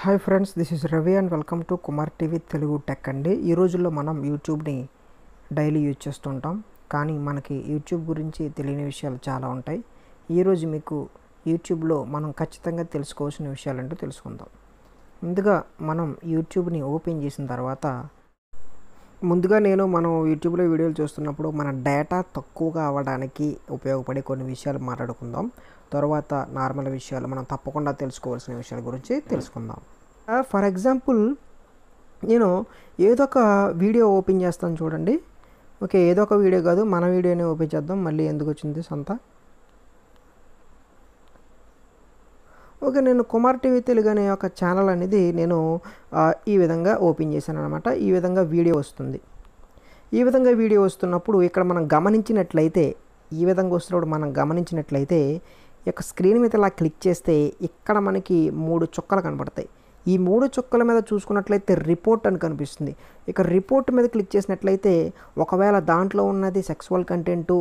hi friends this is Ravi and welcome to Kumar TV Telugu tech అండి ఈ రోజుల్లో మనం యూట్యూబ్ని డైలీ యూజ్ చేస్తుంటాం కానీ మనకి యూట్యూబ్ గురించి తెలియని విషయాలు చాలా ఉంటాయి ఈరోజు మీకు యూట్యూబ్లో మనం ఖచ్చితంగా తెలుసుకోవాల్సిన విషయాలు అంటూ తెలుసుకుందాం ముందుగా మనం యూట్యూబ్ని ఓపెన్ చేసిన తర్వాత ముందుగా నేను మనం యూట్యూబ్లో వీడియోలు చూస్తున్నప్పుడు మన డేటా తక్కువగా అవ్వడానికి ఉపయోగపడే కొన్ని విషయాలు మాట్లాడుకుందాం తర్వాత నార్మల్ విషయాలు మనం తప్పకుండా తెలుసుకోవాల్సిన విషయాల గురించి తెలుసుకుందాం ఫర్ ఎగ్జాంపుల్ నేను ఏదో ఒక వీడియో ఓపెన్ చేస్తాను చూడండి ఓకే ఏదో ఒక వీడియో కాదు మన వీడియోనే ఓపెన్ చేద్దాం మళ్ళీ ఎందుకు వచ్చింది సొంత ఓకే నేను కుమార్ టీవీ తెలుగు అనే ఒక ఛానల్ అనేది నేను uh, ఈ విధంగా ఓపెన్ చేశాను అనమాట ఈ విధంగా వీడియో వస్తుంది ఈ విధంగా వీడియో వస్తున్నప్పుడు ఇక్కడ మనం గమనించినట్లయితే ఈ విధంగా వస్తున్నప్పుడు మనం గమనించినట్లయితే యొక్క స్క్రీన్ మీద ఇలా క్లిక్ చేస్తే ఇక్కడ మనకి మూడు చుక్కలు కనబడతాయి ఈ మూడు చుక్కల మీద చూసుకున్నట్లయితే రిపోర్ట్ అని కనిపిస్తుంది ఇక రిపోర్ట్ మీద క్లిక్ చేసినట్లయితే ఒకవేళ దాంట్లో ఉన్నది సెక్సువల్ కంటెంటు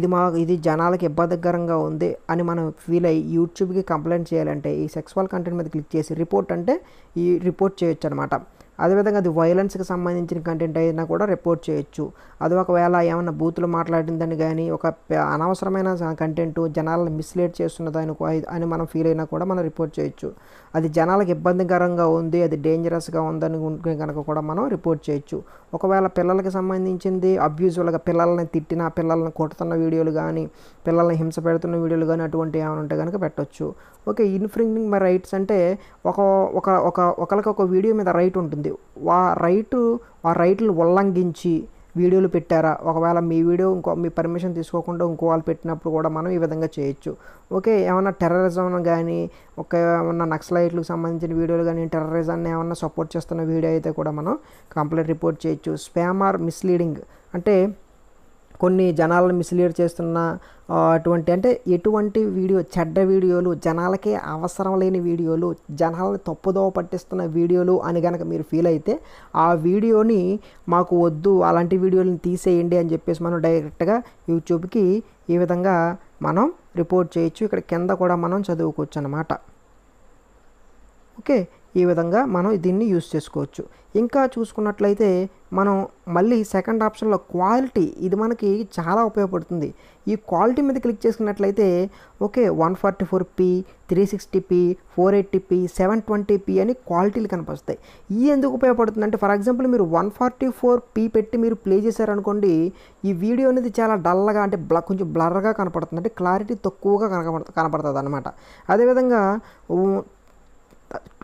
ఇది మా ఇది జనాలకు ఇబ్బందికరంగా ఉంది అని మనం ఫీల్ అయ్యి యూట్యూబ్కి కంప్లైంట్ చేయాలంటే ఈ సెక్సువల్ కంటెంట్ మీద క్లిక్ చేసి రిపోర్ట్ అంటే ఈ రిపోర్ట్ చేయొచ్చు అనమాట అదేవిధంగా అది వైలెన్స్కి సంబంధించిన కంటెంట్ అయినా కూడా రిపోర్ట్ చేయొచ్చు అది ఒకవేళ ఏమైనా బూతులు మాట్లాడిందని కానీ ఒక అనవసరమైన కంటెంట్ జనాలను మిస్లీడ్ చేస్తున్నదని అని మనం ఫీల్ అయినా కూడా మనం రిపోర్ట్ చేయొచ్చు అది జనాలకు ఇబ్బందికరంగా ఉంది అది డేంజరస్గా ఉందని ఉంటే కనుక కూడా మనం రిపోర్ట్ చేయొచ్చు ఒకవేళ పిల్లలకి సంబంధించింది అబ్యూజువల్గా పిల్లల్ని తిట్టిన పిల్లల్ని కొడుతున్న వీడియోలు కానీ పిల్లల్ని హింస పెడుతున్న వీడియోలు కానీ అటువంటి ఏమైనా ఉంటే కనుక పెట్టవచ్చు ఓకే ఇన్ఫ్రింగింగ్ మై రైట్స్ అంటే ఒక ఒక ఒక ఒకరికి ఒక వీడియో మీద రైట్ ఉంటుంది ఉంది ఆ రైటు ఆ రైట్లు ఉల్లంఘించి వీడియోలు పెట్టారా ఒకవేళ మీ వీడియో ఇంకో మీ పర్మిషన్ తీసుకోకుండా ఇంకో వాళ్ళు పెట్టినప్పుడు కూడా మనం ఈ విధంగా చేయొచ్చు ఓకే ఏమైనా టెర్రరిజం కానీ ఒక ఏమన్నా నక్సలైట్లకు సంబంధించిన వీడియోలు కానీ టెర్రరిజాన్ని ఏమన్నా సపోర్ట్ చేస్తున్న వీడియో అయితే కూడా మనం కంప్లైంట్ రిపోర్ట్ చేయొచ్చు స్పామ్ ఆర్ మిస్లీడింగ్ అంటే కొన్ని జనాలను మిస్లీడ్ చేస్తున్న అటువంటి అంటే ఎటువంటి వీడియో చెడ్డ వీడియోలు జనాలకే అవసరం లేని వీడియోలు జనాలను తప్పుదోవ పట్టిస్తున్న వీడియోలు అని కనుక మీరు ఫీల్ అయితే ఆ వీడియోని మాకు వద్దు అలాంటి వీడియోలను తీసేయండి అని చెప్పేసి మనం డైరెక్ట్గా యూట్యూబ్కి ఈ విధంగా మనం రిపోర్ట్ చేయొచ్చు ఇక్కడ కింద కూడా మనం చదువుకోవచ్చు అనమాట ఓకే ఈ విధంగా మనం దీన్ని యూస్ చేసుకోవచ్చు ఇంకా చూసుకున్నట్లయితే మనం మళ్ళీ సెకండ్ ఆప్షన్లో క్వాలిటీ ఇది మనకి చాలా ఉపయోగపడుతుంది ఈ క్వాలిటీ మీద క్లిక్ చేసుకున్నట్లయితే okay one forty four P three sixty P four eighty P seven twenty P అని క్వాలిటీలు కనిపిస్తాయి ఈ ఎందుకు ఉపయోగపడుతుంది అంటే ఫర్ ఎగ్జాంపుల్ మీరు వన్ ఫార్టీ ఫోర్ పి పెట్టి మీరు ప్లే చేశారనుకోండి ఈ వీడియో అనేది చాలా డల్గా అంటే బ్ల కొంచెం బ్లర్గా కనపడుతుంది అంటే క్లారిటీ తక్కువగా కనపడ కనపడుతుంది అనమాట అదేవిధంగా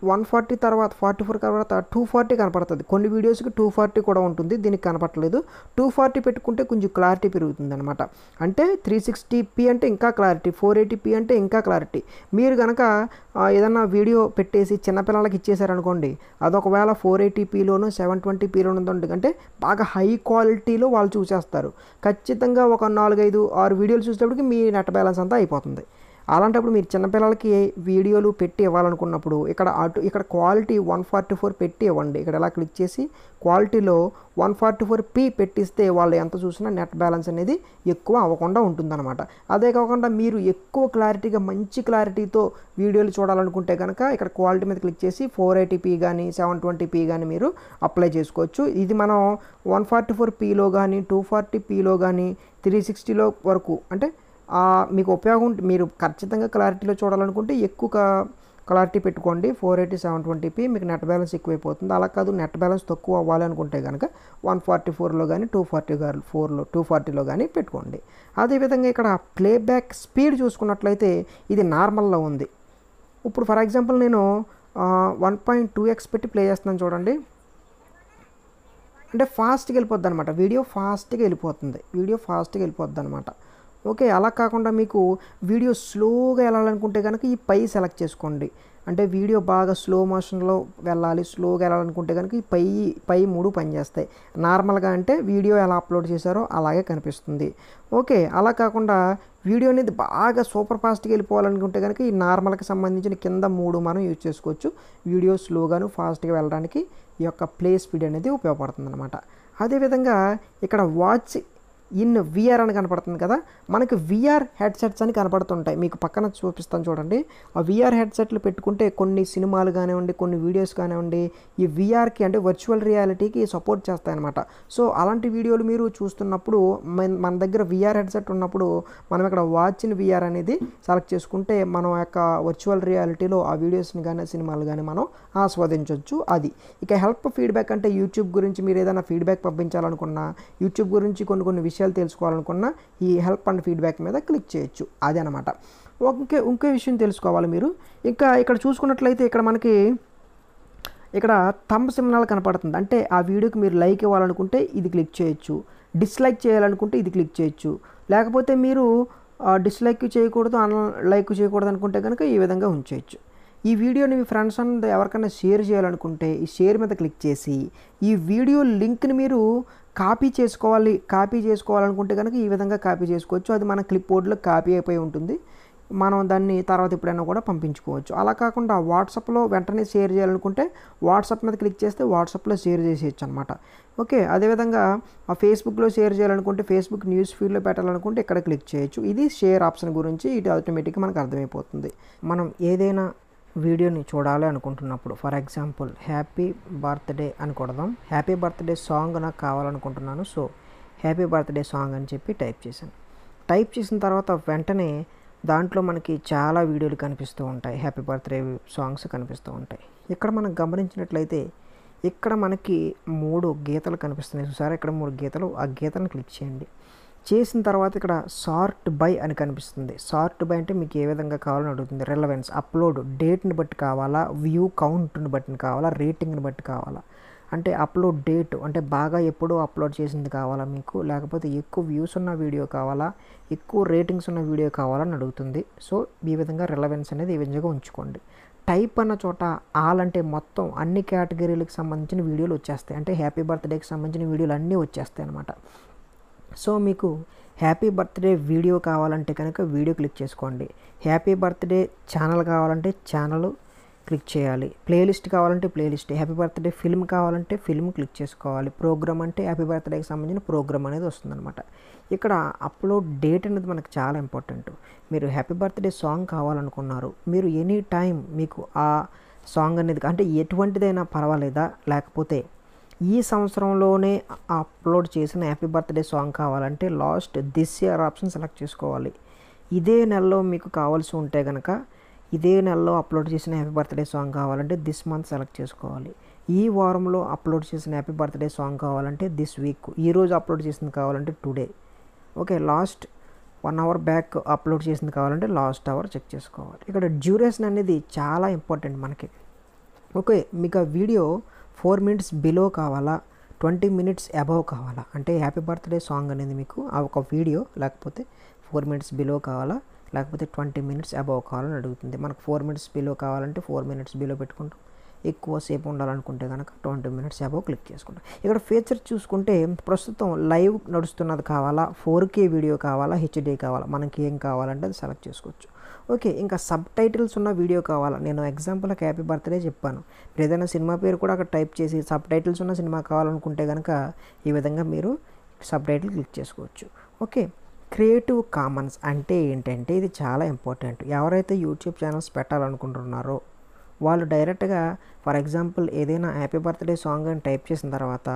వన్ ఫార్టీ తర్వాత ఫార్టీ ఫోర్ తర్వాత టూ ఫార్టీ కనపడుతుంది కొన్ని వీడియోస్కి టూ ఫార్టీ కూడా ఉంటుంది దీనికి కనపడలేదు టూ ఫార్టీ పెట్టుకుంటే కొంచెం క్లారిటీ పెరుగుతుంది అనమాట అంటే త్రీ సిక్స్టీ పీ అంటే ఇంకా క్లారిటీ ఫోర్ ఎయిటీ పీ అంటే ఇంకా క్లారిటీ మీరు కనుక ఏదన్నా వీడియో పెట్టేసి చిన్నపిల్లలకి ఇచ్చేసారనుకోండి అదొకవేళ ఫోర్ ఎయిటీ పీలోనో సెవెన్ ట్వంటీ పీలోనో అంటే బాగా హై క్వాలిటీలో వాళ్ళు చూసేస్తారు ఖచ్చితంగా ఒక నాలుగైదు ఆరు వీడియోలు చూసేటప్పటికి మీ నెట్ బ్యాలెన్స్ అంతా అయిపోతుంది అలాంటప్పుడు మీరు చిన్నపిల్లలకి వీడియోలు పెట్టి ఇవ్వాలనుకున్నప్పుడు ఇక్కడ అటు ఇక్కడ క్వాలిటీ వన్ ఫార్టీ ఫోర్ పెట్టి ఇవ్వండి ఇక్కడ ఎలా క్లిక్ చేసి క్వాలిటీలో వన్ ఫార్టీ ఫోర్ పీ పెట్టిస్తే వాళ్ళు ఎంత చూసినా నెట్ బ్యాలెన్స్ అనేది ఎక్కువ అవ్వకుండా ఉంటుందన్నమాట అదే కాకుండా మీరు ఎక్కువ క్లారిటీగా మంచి క్లారిటీతో వీడియోలు చూడాలనుకుంటే కనుక ఇక్కడ క్వాలిటీ మీద క్లిక్ చేసి ఫోర్ ఎయిటీ పీ కానీ సెవెన్ ట్వంటీ పీ కానీ మీరు అప్లై చేసుకోవచ్చు ఇది మనం వన్ ఫార్టీ ఫోర్ పీలో కానీ టూ ఫార్టీ పీలో కానీ త్రీ సిక్స్టీలో వరకు అంటే మీకు ఉపయోగం మీరు ఖచ్చితంగా క్లారిటీలో చూడాలనుకుంటే ఎక్కువ క్లారిటీ పెట్టుకోండి ఫోర్ ఎయిటీ సెవెన్ ట్వంటీపీ మీకు నెట్ బ్యాలెన్స్ ఎక్కువైపోతుంది అలా కాదు నెట్ బ్యాలెన్స్ తక్కువ అవ్వాలి అనుకుంటే కనుక వన్ ఫార్టీ ఫోర్లో కానీ టూ ఫార్టీ ఫోర్లో టూ ఫార్టీలో కానీ పెట్టుకోండి అదేవిధంగా ఇక్కడ ప్లేబ్యాక్ స్పీడ్ చూసుకున్నట్లయితే ఇది నార్మల్లో ఉంది ఇప్పుడు ఫర్ ఎగ్జాంపుల్ నేను వన్ పాయింట్ టూ ఎక్స్ పెట్టి ప్లే చేస్తున్నాను చూడండి అంటే ఫాస్ట్గా వెళ్ళిపోద్ది అనమాట వీడియో ఫాస్ట్గా వెళ్ళిపోతుంది వీడియో ఫాస్ట్గా వెళ్ళిపోద్ది అనమాట ఓకే అలా కాకుండా మీకు వీడియో స్లోగా వెళ్ళాలనుకుంటే కనుక ఈ పై సెలెక్ట్ చేసుకోండి అంటే వీడియో బాగా స్లో మోషన్లో వెళ్ళాలి స్లోగా వెళ్ళాలనుకుంటే కనుక ఈ పై పై మూడు పనిచేస్తాయి నార్మల్గా అంటే వీడియో ఎలా అప్లోడ్ చేశారో అలాగే కనిపిస్తుంది ఓకే అలా కాకుండా వీడియో అనేది బాగా సూపర్ ఫాస్ట్గా వెళ్ళిపోవాలనుకుంటే కనుక ఈ నార్మల్కి సంబంధించిన కింద మూడు మనం యూజ్ చేసుకోవచ్చు వీడియో స్లోగాను ఫాస్ట్గా వెళ్ళడానికి ఈ యొక్క ప్లే స్పీడ్ అనేది ఉపయోగపడుతుంది అనమాట అదేవిధంగా ఇక్కడ వాచ్ ఇన్ విఆర్ అని కనపడుతుంది కదా మనకు విఆర్ హెడ్సెట్స్ అని కనపడుతుంటాయి మీకు పక్కన చూపిస్తాను చూడండి ఆ విఆర్ హెడ్సెట్లు పెట్టుకుంటే కొన్ని సినిమాలు కానివ్వండి కొన్ని వీడియోస్ కానివ్వండి ఈ విఆర్కి అంటే వర్చువల్ రియాలిటీకి సపోర్ట్ చేస్తాయన్నమాట సో అలాంటి వీడియోలు మీరు చూస్తున్నప్పుడు మన దగ్గర విఆర్ హెడ్సెట్ ఉన్నప్పుడు మనం ఇక్కడ వాచ్ ఇన్ విఆర్ అనేది సెలెక్ట్ చేసుకుంటే మనం యొక్క వర్చువల్ రియాలిటీలో ఆ వీడియోస్ని కానీ సినిమాలు కానీ మనం ఆస్వాదించవచ్చు అది ఇక హెల్ప్ ఫీడ్బ్యాక్ అంటే యూట్యూబ్ గురించి మీరు ఏదైనా ఫీడ్బ్యాక్ పంపించాలనుకున్నా యూట్యూబ్ గురించి కొన్ని కొన్ని విషయాలు తెలుసుకోవాలనుకున్న ఈ హెల్ప్ అండ్ ఫీడ్బ్యాక్ మీద క్లిక్ చేయొచ్చు అదనమాట ఇంకే ఇంకే విషయం తెలుసుకోవాలి మీరు ఇంకా ఇక్కడ చూసుకున్నట్లయితే ఇక్కడ మనకి ఇక్కడ థంబ్ సిమ్నాలు కనపడుతుంది అంటే ఆ వీడియోకి మీరు లైక్ ఇవ్వాలనుకుంటే ఇది క్లిక్ చేయొచ్చు డిస్లైక్ చేయాలనుకుంటే ఇది క్లిక్ చేయొచ్చు లేకపోతే మీరు డిస్లైక్ చేయకూడదు అన్ లైక్ చేయకూడదు అనుకుంటే కనుక ఈ విధంగా ఉంచేయచ్చు ఈ వీడియోని మీ ఫ్రెండ్స్ అండ్ ఎవరికైనా షేర్ చేయాలనుకుంటే ఈ షేర్ మీద క్లిక్ చేసి ఈ వీడియో లింక్ని మీరు కాపీ చేసుకోవాలి కాపీ చేసుకోవాలనుకుంటే కనుక ఈ విధంగా కాపీ చేసుకోవచ్చు అది మన క్లిప్ బోర్డులో కాపీ అయిపోయి ఉంటుంది మనం దాన్ని తర్వాత ఎప్పుడైనా కూడా పంపించుకోవచ్చు అలా కాకుండా వాట్సాప్లో వెంటనే షేర్ చేయాలనుకుంటే వాట్సాప్ మీద క్లిక్ చేస్తే వాట్సాప్లో షేర్ చేసేయచ్చు అనమాట ఓకే అదేవిధంగా ఆ ఫేస్బుక్లో షేర్ చేయాలనుకుంటే ఫేస్బుక్ న్యూస్ ఫీడ్లో పెట్టాలనుకుంటే ఇక్కడ క్లిక్ చేయొచ్చు ఇది షేర్ ఆప్షన్ గురించి ఇటు ఆటోమేటిక్గా మనకు అర్థమైపోతుంది మనం ఏదైనా వీడియోని చూడాలి అనుకుంటున్నప్పుడు ఫర్ ఎగ్జాంపుల్ హ్యాపీ బర్త్డే అని కొడదాం హ్యాపీ బర్త్డే సాంగ్ నాకు కావాలనుకుంటున్నాను సో హ్యాపీ బర్త్డే సాంగ్ అని చెప్పి టైప్ చేశాను టైప్ చేసిన తర్వాత వెంటనే దాంట్లో మనకి చాలా వీడియోలు కనిపిస్తూ ఉంటాయి హ్యాపీ బర్త్డే సాంగ్స్ కనిపిస్తూ ఉంటాయి ఇక్కడ మనం గమనించినట్లయితే ఇక్కడ మనకి మూడు గీతలు కనిపిస్తున్నాయి చూసారా ఇక్కడ మూడు గీతలు ఆ గీతను క్లిక్ చేయండి చేసిన తర్వాత ఇక్కడ సార్ట్ బై అని కనిపిస్తుంది సార్ట్ బై అంటే మీకు ఏ విధంగా కావాలని అడుగుతుంది రిలవెన్స్ అప్లోడ్ డేట్ని బట్టి కావాలా వ్యూ కౌంట్ని బట్టి కావాలా రేటింగ్ని బట్టి కావాలా అంటే అప్లోడ్ డేట్ అంటే బాగా ఎప్పుడో అప్లోడ్ చేసింది కావాలా మీకు లేకపోతే ఎక్కువ వ్యూస్ ఉన్న వీడియో కావాలా ఎక్కువ రేటింగ్స్ ఉన్న వీడియో కావాలని అడుగుతుంది సో ఈ విధంగా రిలవెన్స్ అనేది ఈ విధంగా ఉంచుకోండి టైప్ అన్న చోట ఆల్ అంటే మొత్తం అన్ని కేటగిరీలకు సంబంధించిన వీడియోలు వచ్చేస్తాయి అంటే హ్యాపీ బర్త్డేకి సంబంధించిన వీడియోలు అన్నీ వచ్చేస్తాయి అనమాట సో మీకు హ్యాపీ బర్త్డే వీడియో కావాలంటే కనుక వీడియో క్లిక్ చేసుకోండి హ్యాపీ బర్త్డే ఛానల్ కావాలంటే ఛానల్ క్లిక్ చేయాలి ప్లేలిస్ట్ కావాలంటే ప్లేలిస్ట్ హ్యాపీ బర్త్డే ఫిల్మ్ కావాలంటే ఫిల్మ్ క్లిక్ చేసుకోవాలి ప్రోగ్రామ్ అంటే హ్యాపీ బర్త్డేకి సంబంధించిన ప్రోగ్రామ్ అనేది వస్తుందన్నమాట ఇక్కడ అప్లోడ్ డేట్ అనేది మనకు చాలా ఇంపార్టెంట్ మీరు హ్యాపీ బర్త్డే సాంగ్ కావాలనుకున్నారు మీరు ఎనీ టైం మీకు ఆ సాంగ్ అనేది అంటే ఎటువంటిదైనా పర్వాలేదా లేకపోతే ఈ సంవత్సరంలోనే అప్లోడ్ చేసిన హ్యాపీ బర్త్డే సాంగ్ కావాలంటే last this year option select చేసుకోవాలి ఇదే నెలలో మీకు కావాల్సి ఉంటే కనుక ఇదే నెలలో అప్లోడ్ చేసిన హ్యాపీ బర్త్డే సాంగ్ కావాలంటే దిస్ మంత్ సెలెక్ట్ చేసుకోవాలి ఈ వారంలో అప్లోడ్ చేసిన హ్యాపీ బర్త్డే సాంగ్ కావాలంటే దిస్ వీక్ ఈరోజు అప్లోడ్ చేసింది కావాలంటే today okay last one hour back upload చేసింది కావాలంటే లాస్ట్ అవర్ చెక్ చేసుకోవాలి ఇక్కడ డ్యూరేషన్ అనేది చాలా ఇంపార్టెంట్ మనకి ఓకే మీకు ఆ వీడియో ఫోర్ మినిట్స్ బిలో కావాలా ట్వంటీ మినిట్స్ అబవ్ కావాలా అంటే హ్యాపీ బర్త్డే సాంగ్ అనేది మీకు ఆ ఒక వీడియో లేకపోతే ఫోర్ మినిట్స్ బిలో కావాలా లేకపోతే ట్వంటీ మినిట్స్ అబవ్ కావాలని అడుగుతుంది మనకు ఫోర్ మినిట్స్ బిలో కావాలంటే ఫోర్ మినిట్స్ బిలో పెట్టుకుంటాం ఎక్కువసేపు ఉండాలనుకుంటే కనుక ట్వంటీ మినిట్స్ అబవ్ క్లిక్ చేసుకుంటాం ఇక్కడ ఫీచర్ చూసుకుంటే ప్రస్తుతం లైవ్ నడుస్తున్నది కావాలా ఫోర్ కే వీడియో కావాలా హెచ్డీ కావాలా మనకి ఏం కావాలంటే అది సెలెక్ట్ చేసుకోవచ్చు ఓకే ఇంకా సబ్ టైటిల్స్ ఉన్న వీడియో కావాలా నేను ఎగ్జాంపుల్కి హ్యాపీ బర్త్డే చెప్పాను మీరు ఏదైనా సినిమా పేరు కూడా అక్కడ టైప్ చేసి సబ్ టైటిల్స్ ఉన్న సినిమా కావాలనుకుంటే కనుక ఈ విధంగా మీరు సబ్ టైటిల్ క్లిక్ చేసుకోవచ్చు ఓకే క్రియేటివ్ కామన్స్ అంటే ఏంటంటే ఇది చాలా ఇంపార్టెంట్ ఎవరైతే యూట్యూబ్ ఛానల్స్ పెట్టాలనుకుంటున్నారో వాళ్ళు డైరెక్ట్గా ఫర్ ఎగ్జాంపుల్ ఏదైనా హ్యాపీ బర్త్డే సాంగ్ అని టైప్ చేసిన తర్వాత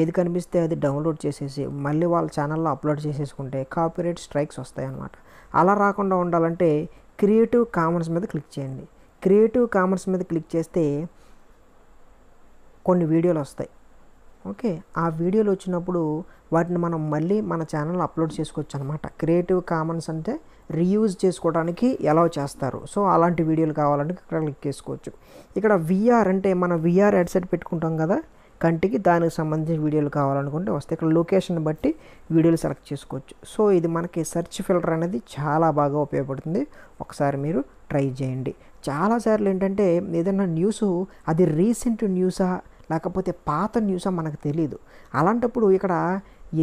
ఏది కనిపిస్తే అది డౌన్లోడ్ చేసేసి మళ్ళీ వాళ్ళ ఛానల్లో అప్లోడ్ చేసేసుకుంటే కాపీరైట్ స్ట్రైక్స్ వస్తాయన్నమాట అలా రాకుండా ఉండాలంటే క్రియేటివ్ కామన్స్ మీద క్లిక్ చేయండి క్రియేటివ్ కామన్స్ మీద క్లిక్ చేస్తే కొన్ని వీడియోలు వస్తాయి ఓకే ఆ వీడియోలు వచ్చినప్పుడు వాటిని మనం మళ్ళీ మన ఛానల్ అప్లోడ్ చేసుకోవచ్చు అనమాట క్రియేటివ్ కామన్స్ అంటే రీయూజ్ చేసుకోవడానికి ఎలా చేస్తారు సో అలాంటి వీడియోలు కావాలంటే ఇక్కడ క్లిక్ చేసుకోవచ్చు ఇక్కడ విఆర్ అంటే మనం విఆర్ హెడ్సెట్ పెట్టుకుంటాం కదా కంటికి దానికి సంబంధించిన వీడియోలు కావాలనుకుంటే వస్తే ఇక్కడ లొకేషన్ బట్టి వీడియోలు సెలెక్ట్ చేసుకోవచ్చు సో ఇది మనకి సెర్చ్ ఫిల్టర్ అనేది చాలా బాగా ఉపయోగపడుతుంది ఒకసారి మీరు ట్రై చేయండి చాలాసార్లు ఏంటంటే ఏదైనా న్యూస్ అది రీసెంట్ న్యూసా లేకపోతే పాత న్యూసా మనకు తెలియదు అలాంటప్పుడు ఇక్కడ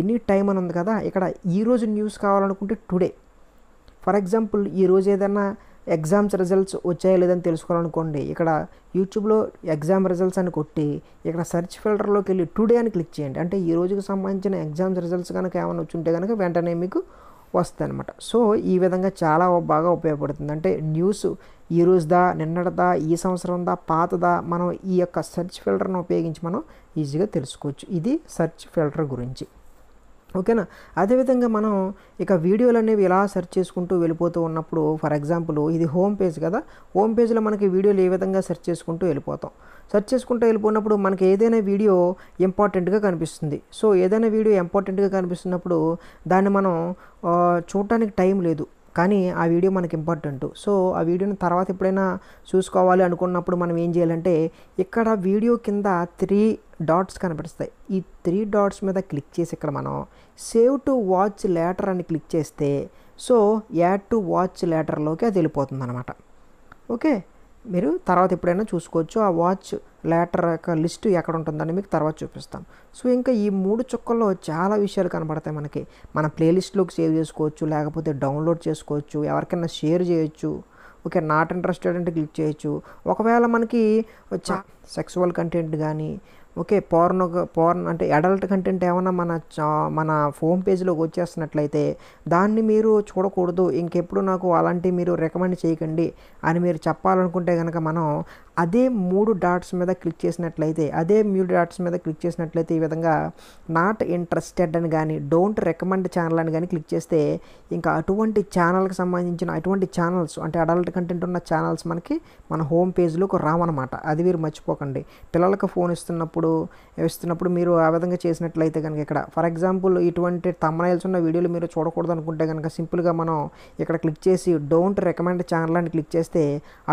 ఎనీ టైం అని ఉంది కదా ఇక్కడ ఈరోజు న్యూస్ కావాలనుకుంటే టుడే ఫర్ ఎగ్జాంపుల్ ఈరోజు ఏదైనా ఎగ్జామ్స్ రిజల్ట్స్ వచ్చాయో లేదని తెలుసుకోవాలనుకోండి ఇక్కడ యూట్యూబ్లో ఎగ్జామ్ రిజల్ట్స్ అని కొట్టి ఇక్కడ సెర్చ్ ఫిల్టర్లోకి వెళ్ళి టుడే అని క్లిక్ చేయండి అంటే ఈ రోజుకి సంబంధించిన ఎగ్జామ్స్ రిజల్ట్స్ కనుక ఏమైనా వచ్చుంటే కనుక వెంటనే మీకు వస్తుంది అనమాట సో ఈ విధంగా చాలా బాగా ఉపయోగపడుతుంది అంటే న్యూస్ ఈ రోజుదా నిన్నటిదా ఈ సంవత్సరందా పాతదా మనం ఈ యొక్క సెర్చ్ ఫిల్టర్ను ఉపయోగించి మనం ఈజీగా తెలుసుకోవచ్చు ఇది సెర్చ్ ఫిల్టర్ గురించి ఓకేనా అదేవిధంగా మనం ఇక వీడియోలు అనేవి ఇలా సెర్చ్ చేసుకుంటూ వెళ్ళిపోతూ ఉన్నప్పుడు ఫర్ ఎగ్జాంపుల్ ఇది హోమ్ పేజ్ కదా హోమ్ పేజ్లో మనకి వీడియోలు ఏ విధంగా సెర్చ్ చేసుకుంటూ వెళ్ళిపోతాం సెర్చ్ చేసుకుంటూ వెళ్ళిపోయినప్పుడు మనకి ఏదైనా వీడియో ఇంపార్టెంట్గా కనిపిస్తుంది సో ఏదైనా వీడియో ఇంపార్టెంట్గా కనిపిస్తున్నప్పుడు దాన్ని మనం చూడటానికి టైం లేదు కానీ ఆ వీడియో మనకి ఇంపార్టెంట్ సో ఆ వీడియోని తర్వాత ఎప్పుడైనా చూసుకోవాలి అనుకున్నప్పుడు మనం ఏం చేయాలంటే ఇక్కడ వీడియో కింద త్రీ డాట్స్ కనిపిస్తాయి ఈ త్రీ డాట్స్ మీద క్లిక్ చేసి ఇక్కడ మనం సేవ్ టు వాచ్ లేటర్ అని క్లిక్ చేస్తే సో యాడ్ టు వాచ్ లేటర్లోకి అది వెళ్ళిపోతుంది అనమాట ఓకే మీరు తర్వాత ఎప్పుడైనా చూసుకోవచ్చు ఆ వాచ్ లేటర్ యొక్క లిస్టు ఎక్కడ ఉంటుందని మీకు తర్వాత చూపిస్తాను సో ఇంకా ఈ మూడు చుక్కల్లో చాలా విషయాలు కనబడతాయి మనకి మన ప్లేలిస్ట్లోకి సేవ్ చేసుకోవచ్చు లేకపోతే డౌన్లోడ్ చేసుకోవచ్చు ఎవరికైనా షేర్ చేయొచ్చు ఓకే నాట్ ఇంట్రెస్టెడ్ అంటే క్లిక్ చేయొచ్చు ఒకవేళ మనకి సెక్సువల్ కంటెంట్ కానీ ఓకే పోర్న్ పోర్న్ అంటే అడల్ట్ కంటెంట్ ఏమైనా మన మన ఫోన్ పేజ్లోకి వచ్చేస్తున్నట్లయితే దాన్ని మీరు చూడకూడదు ఇంకెప్పుడు నాకు అలాంటివి మీరు రికమెండ్ చేయకండి అని మీరు చెప్పాలనుకుంటే కనుక మనం అదే మూడు డాట్స్ మీద క్లిక్ చేసినట్లయితే అదే మూడు డాట్స్ మీద క్లిక్ చేసినట్లయితే ఈ విధంగా నాట్ ఇంట్రెస్టెడ్ అని కానీ డోంట్ రికమెండ్ ఛానల్ అని కానీ క్లిక్ చేస్తే ఇంకా అటువంటి ఛానల్కి సంబంధించిన అటువంటి ఛానల్స్ అంటే అడల్ట్ కంటెంట్ ఉన్న ఛానల్స్ మనకి మన హోమ్ పేజ్లోకి రావన్నమాట అది మీరు మర్చిపోకండి పిల్లలకు ఫోన్ ఇస్తున్నప్పుడు చేసినప్పుడు ఇస్తున్నప్పుడు మీరు ఆ విధంగా చేసినట్లయితే కనుక ఇక్కడ ఫర్ ఎగ్జాంపుల్ ఇటువంటి తమ్మనైల్స్ ఉన్న వీడియోలు మీరు చూడకూడదు అనుకుంటే కనుక సింపుల్గా మనం ఇక్కడ క్లిక్ చేసి డోంట్ రికమెండ్ ఛానల్ అని క్లిక్ చేస్తే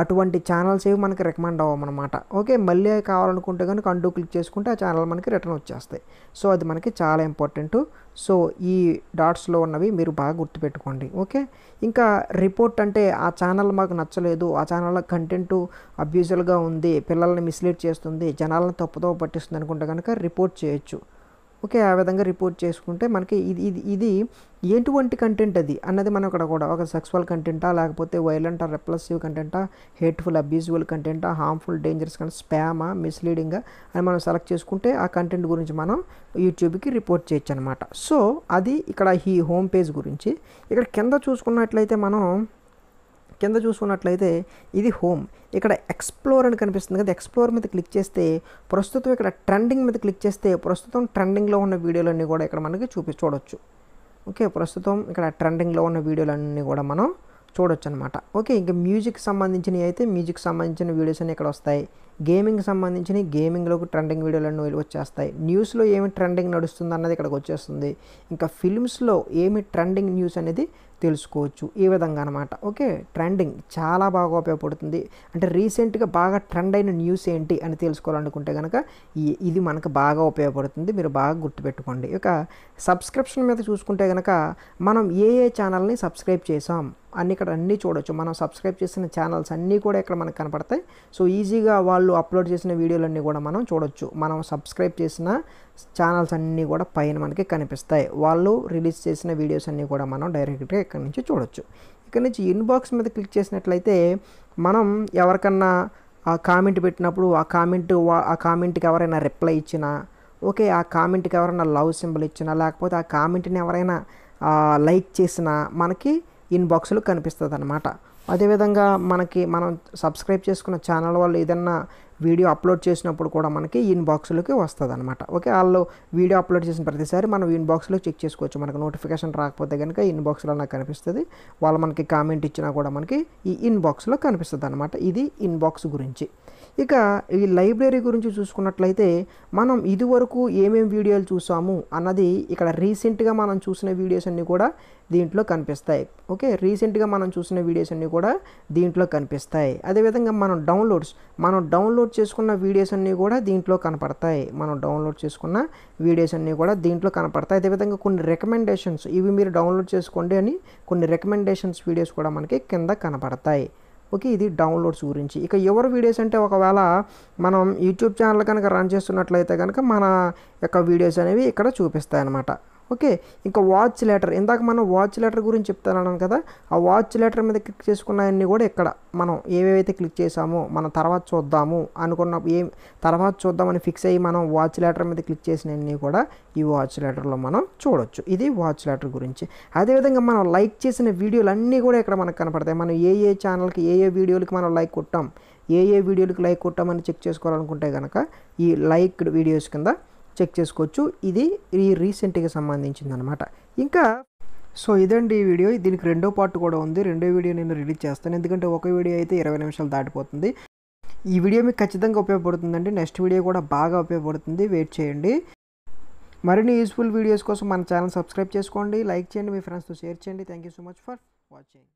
అటువంటి ఛానల్స్ ఏవి మనకి రికమెండ్ అవ్వమన్నమాట ఓకే మళ్ళీ కావాలనుకుంటే కనుక అంటూ క్లిక్ చేసుకుంటే ఆ ఛానల్ మనకి రిటర్న్ వచ్చేస్తాయి సో అది మనకి చాలా ఇంపార్టెంట్ సో ఈ డాట్స్లో ఉన్నవి మీరు బాగా గుర్తుపెట్టుకోండి ఓకే ఇంకా రిపోర్ట్ అంటే ఆ ఛానల్ మాకు నచ్చలేదు ఆ ఛానల్ కంటెంట్ అబ్యూజువల్గా ఉంది పిల్లల్ని మిస్లీడ్ చేస్తుంది జనాలను తప్పుదో పట్టిస్తుంది అనుకుంటే కనుక రిపోర్ట్ చేయొచ్చు ఓకే ఆ విధంగా రిపోర్ట్ చేసుకుంటే మనకి ఇది ఇది ఇది ఎటువంటి కంటెంట్ అది అన్నది మనం ఇక్కడ కూడా ఒక సెక్సువల్ కంటెంటా లేకపోతే వైలెంట్ ఆ రెప్లసివ్ కంటెంటా హేట్ఫుల్ అబ్యూజువల్ కంటెంటా హార్మ్ఫుల్ డేంజరస్ కంటే స్పామా మిస్లీడింగా అని మనం సెలెక్ట్ చేసుకుంటే ఆ కంటెంట్ గురించి మనం యూట్యూబ్కి రిపోర్ట్ చేయొచ్చు అనమాట సో అది ఇక్కడ ఈ హోమ్ పేజ్ గురించి ఇక్కడ కింద చూసుకున్నట్లయితే మనం కింద చూసుకున్నట్లయితే ఇది హోమ్ ఇక్కడ ఎక్స్ప్లోర్ అని కనిపిస్తుంది కదా ఎక్స్ప్లోర్ మీద క్లిక్ చేస్తే ప్రస్తుతం ఇక్కడ ట్రెండింగ్ మీద క్లిక్ చేస్తే ప్రస్తుతం ట్రెండింగ్లో ఉన్న వీడియోలన్నీ కూడా ఇక్కడ మనకి చూపి చూడొచ్చు ఓకే ప్రస్తుతం ఇక్కడ ట్రెండింగ్లో ఉన్న వీడియోలన్నీ కూడా మనం చూడొచ్చు అనమాట ఓకే ఇంకా మ్యూజిక్ సంబంధించినవి అయితే మ్యూజిక్ సంబంధించిన వీడియోస్ అన్నీ ఇక్కడ వస్తాయి గేమింగ్ సంబంధించిన గేమింగ్లోకి ట్రెండింగ్ వీడియోలను వచ్చేస్తాయి న్యూస్లో ఏమి ట్రెండింగ్ నడుస్తుంది అన్నది ఇక్కడికి వచ్చేస్తుంది ఇంకా ఫిల్మ్స్లో ఏమి ట్రెండింగ్ న్యూస్ అనేది తెలుసుకోవచ్చు ఈ విధంగా అనమాట ఓకే ట్రెండింగ్ చాలా బాగా ఉపయోగపడుతుంది అంటే రీసెంట్గా బాగా ట్రెండ్ అయిన న్యూస్ ఏంటి అని తెలుసుకోవాలనుకుంటే కనుక ఇది మనకు బాగా ఉపయోగపడుతుంది మీరు బాగా గుర్తుపెట్టుకోండి ఇక సబ్స్క్రిప్షన్ మీద చూసుకుంటే కనుక మనం ఏ ఏ ఛానల్ని సబ్స్క్రైబ్ చేసాం అన్ని ఇక్కడ అన్నీ చూడొచ్చు మనం సబ్స్క్రైబ్ చేసిన ఛానల్స్ అన్నీ కూడా ఇక్కడ మనకు కనపడతాయి సో ఈజీగా వాళ్ళు అప్లోడ్ చేసిన వీడియోలన్నీ కూడా మనం చూడొచ్చు మనం సబ్స్క్రైబ్ చేసిన ఛానల్స్ అన్నీ కూడా పైన మనకి కనిపిస్తాయి వాళ్ళు రిలీజ్ చేసిన వీడియోస్ అన్నీ కూడా మనం డైరెక్ట్గా ఇక్కడ నుంచి చూడొచ్చు ఇక్కడ నుంచి ఇన్బాక్స్ మీద క్లిక్ చేసినట్లయితే మనం ఎవరికన్నా ఆ కామెంట్ పెట్టినప్పుడు ఆ కామెంట్ ఆ కామెంట్కి ఎవరైనా రిప్లై ఇచ్చినా ఓకే ఆ కామెంట్కి ఎవరైనా లవ్ సింబల్ ఇచ్చినా లేకపోతే ఆ కామెంట్ని ఎవరైనా లైక్ చేసినా మనకి ఇన్బాక్స్లో కనిపిస్తుంది అనమాట అదేవిధంగా మనకి మనం సబ్స్క్రైబ్ చేసుకున్న ఛానల్ వాళ్ళు ఏదన్నా వీడియో అప్లోడ్ చేసినప్పుడు కూడా మనకి ఇన్బాక్స్లోకి వస్తుంది అనమాట ఓకే వాళ్ళు వీడియో అప్లోడ్ చేసిన ప్రతిసారి మనం ఇన్బాక్స్లో చెక్ చేసుకోవచ్చు మనకు నోటిఫికేషన్ రాకపోతే కనుక ఇన్బాక్స్లో నాకు కనిపిస్తుంది వాళ్ళు మనకి కామెంట్ ఇచ్చినా కూడా మనకి ఈ ఇన్బాక్స్లో కనిపిస్తుంది అనమాట ఇది ఇన్బాక్స్ గురించి ఇక ఈ లైబ్రరీ గురించి చూసుకున్నట్లయితే మనం ఇదివరకు ఏమేమి వీడియోలు చూసాము అన్నది ఇక్కడ రీసెంట్గా మనం చూసిన వీడియోస్ అన్నీ కూడా దీంట్లో కనిపిస్తాయి ఓకే రీసెంట్గా మనం చూసిన వీడియోస్ అన్నీ కూడా దీంట్లో కనిపిస్తాయి అదేవిధంగా మనం డౌన్లోడ్స్ మనం డౌన్లోడ్ డౌన్లోడ్ చేసుకున్న వీడియోస్ అన్నీ కూడా దీంట్లో కనపడతాయి మనం డౌన్లోడ్ చేసుకున్న వీడియోస్ అన్నీ కూడా దీంట్లో కనపడతాయి అదేవిధంగా కొన్ని రికమెండేషన్స్ ఇవి మీరు డౌన్లోడ్ చేసుకోండి అని కొన్ని రికమెండేషన్స్ వీడియోస్ కూడా మనకి కింద కనపడతాయి ఓకే ఇది డౌన్లోడ్స్ గురించి ఇక ఎవరు వీడియోస్ అంటే ఒకవేళ మనం యూట్యూబ్ ఛానల్ కనుక రన్ చేస్తున్నట్లయితే కనుక మన యొక్క వీడియోస్ అనేవి ఇక్కడ చూపిస్తాయి అన్నమాట ఓకే ఇంకా వాచ్ లెటర్ ఇందాక మనం వాచ్ లెటర్ గురించి చెప్తాను కదా ఆ వాచ్ లెటర్ మీద క్లిక్ చేసుకున్నవన్నీ కూడా ఇక్కడ మనం ఏవేవైతే క్లిక్ చేసామో మనం తర్వాత చూద్దాము అనుకున్న ఏ తర్వాత చూద్దామని ఫిక్స్ అయ్యి మనం వాచ్ లెటర్ మీద క్లిక్ చేసినవన్నీ కూడా ఈ వాచ్ లెటర్లో మనం చూడొచ్చు ఇది వాచ్ లెటర్ గురించి అదేవిధంగా మనం లైక్ చేసిన వీడియోలు అన్నీ కూడా ఇక్కడ మనకు కనపడతాయి మనం ఏ ఏ ఛానల్కి ఏ ఏ వీడియోలకి మనం లైక్ కొట్టాం ఏ ఏ వీడియోలకి లైక్ కొట్టామని చెక్ చేసుకోవాలనుకుంటే కనుక ఈ లైక్డ్ వీడియోస్ కింద చెక్ చేసుకోవచ్చు ఇది ఈ రీసెంట్గా సంబంధించింది అనమాట ఇంకా సో ఇదండి ఈ వీడియో దీనికి రెండో పార్ట్ కూడా ఉంది రెండో వీడియో నేను రిలీజ్ చేస్తాను ఎందుకంటే ఒక వీడియో అయితే ఇరవై నిమిషాలు దాటిపోతుంది ఈ వీడియో మీకు ఖచ్చితంగా ఉపయోగపడుతుందండి నెక్స్ట్ వీడియో కూడా బాగా ఉపయోగపడుతుంది వెయిట్ చేయండి మరిన్ని యూస్ఫుల్ వీడియోస్ కోసం మన ఛానల్ సబ్స్క్రైబ్ చేసుకోండి లైక్ చేయండి మీ ఫ్రెండ్స్తో షేర్ చేయండి thank you so much for watching